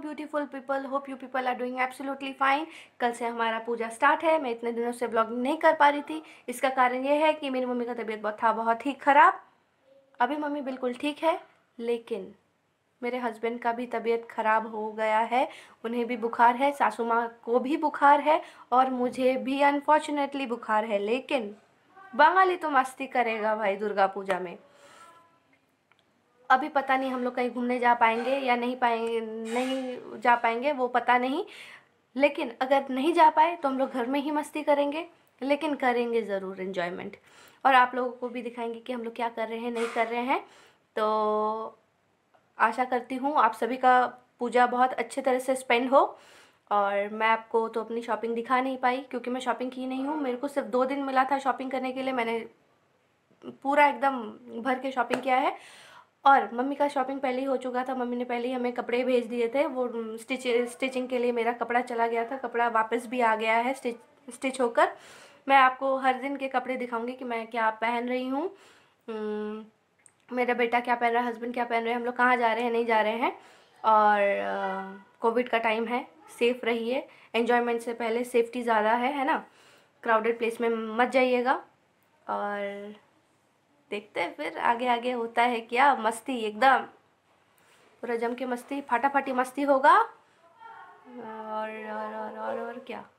beautiful people hope you people are doing absolutely fine कल से हमारा पूजा स्टार्ट है मैं इतने दिनों से ब्लॉगिंग नहीं कर पा रही थी इसका कारण यह है कि मेरी मम्मी का तबीयत बहुत था बहुत ही ख़राब अभी मम्मी बिल्कुल ठीक है लेकिन मेरे हस्बैंड का भी तबीयत ख़राब हो गया है उन्हें भी बुखार है सासू माँ को भी बुखार है और मुझे भी अनफॉर्चुनेटली बुखार है लेकिन बंगाली तो मस्ती करेगा भाई दुर्गा पूजा में अभी पता नहीं हम लोग कहीं घूमने जा पाएंगे या नहीं पाएंगे नहीं जा पाएंगे वो पता नहीं लेकिन अगर नहीं जा पाए तो हम लोग घर में ही मस्ती करेंगे लेकिन करेंगे ज़रूर इन्जॉयमेंट और आप लोगों को भी दिखाएंगे कि हम लोग क्या कर रहे हैं नहीं कर रहे हैं तो आशा करती हूँ आप सभी का पूजा बहुत अच्छे तरह से स्पेंड हो और मैं आपको तो अपनी शॉपिंग दिखा नहीं पाई क्योंकि मैं शॉपिंग की नहीं हूँ मेरे को सिर्फ दो दिन मिला था शॉपिंग करने के लिए मैंने पूरा एकदम भर के शॉपिंग किया है और मम्मी का शॉपिंग पहले ही हो चुका था मम्मी ने पहले ही हमें कपड़े भेज दिए थे वो स्टिच स्टिचिंग के लिए मेरा कपड़ा चला गया था कपड़ा वापस भी आ गया है स्टिच स्टिच होकर मैं आपको हर दिन के कपड़े दिखाऊंगी कि मैं क्या पहन रही हूँ मेरा बेटा क्या पहन रहा है हस्बैंड क्या पहन रहे हैं हम लोग कहाँ जा रहे हैं नहीं जा रहे हैं और कोविड का टाइम है सेफ़ रहिए एन्जॉयमेंट से पहले सेफ्टी ज़्यादा है है ना क्राउडेड प्लेस में मत जाइएगा और देखते हैं फिर आगे आगे होता है क्या मस्ती एकदम पूरा जम के मस्ती फाटाफाटी मस्ती होगा और और और और, और क्या